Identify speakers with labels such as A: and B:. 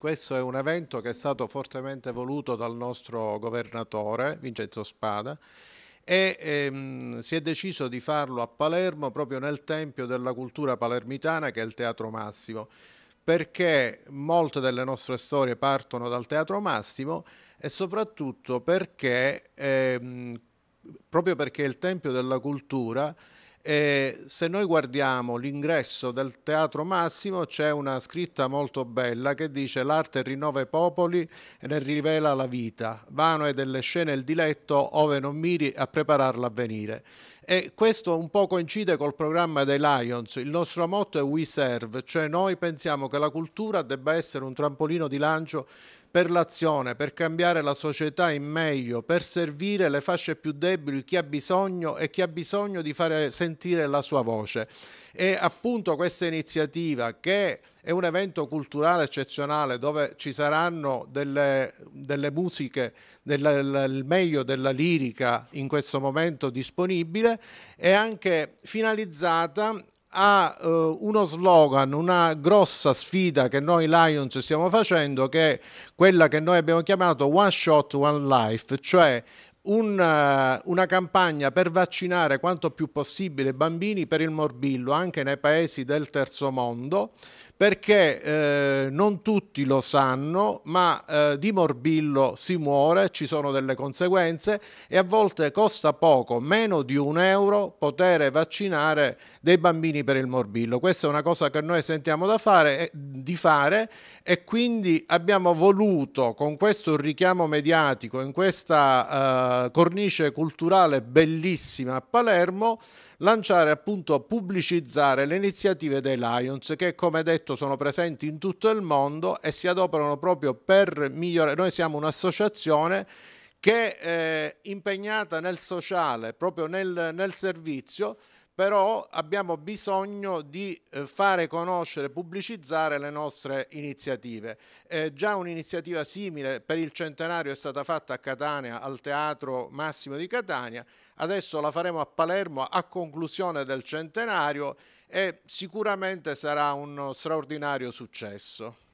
A: Questo è un evento che è stato fortemente voluto dal nostro governatore Vincenzo Spada e ehm, si è deciso di farlo a Palermo proprio nel Tempio della Cultura Palermitana che è il Teatro Massimo perché molte delle nostre storie partono dal Teatro Massimo e soprattutto perché ehm, proprio perché il Tempio della Cultura e se noi guardiamo l'ingresso del Teatro Massimo c'è una scritta molto bella che dice l'arte rinnova i popoli e ne rivela la vita, vano è delle scene il diletto ove non miri a prepararla a venire. E questo un po' coincide col programma dei Lions, il nostro motto è We Serve, cioè noi pensiamo che la cultura debba essere un trampolino di lancio per l'azione, per cambiare la società in meglio, per servire le fasce più deboli, chi ha bisogno e chi ha bisogno di fare sentire la sua voce. E appunto questa iniziativa che è un evento culturale eccezionale dove ci saranno delle, delle musiche, del, il meglio della lirica in questo momento disponibile, è anche finalizzata ha eh, uno slogan, una grossa sfida che noi Lions stiamo facendo, che è quella che noi abbiamo chiamato One Shot, One Life, cioè una, eh, una campagna per vaccinare quanto più possibile bambini per il morbillo anche nei paesi del terzo mondo perché eh, non tutti lo sanno, ma eh, di morbillo si muore, ci sono delle conseguenze e a volte costa poco, meno di un euro, poter vaccinare dei bambini per il morbillo. Questa è una cosa che noi sentiamo da fare, eh, di fare e quindi abbiamo voluto con questo richiamo mediatico, in questa eh, cornice culturale bellissima a Palermo, lanciare appunto, pubblicizzare le iniziative dei Lions che come detto progetto sono presenti in tutto il mondo e si adoperano proprio per migliorare. Noi siamo un'associazione che è eh, impegnata nel sociale, proprio nel, nel servizio però abbiamo bisogno di eh, fare conoscere, pubblicizzare le nostre iniziative. Eh, già un'iniziativa simile per il centenario è stata fatta a Catania, al Teatro Massimo di Catania, adesso la faremo a Palermo a conclusione del centenario e sicuramente sarà uno straordinario successo.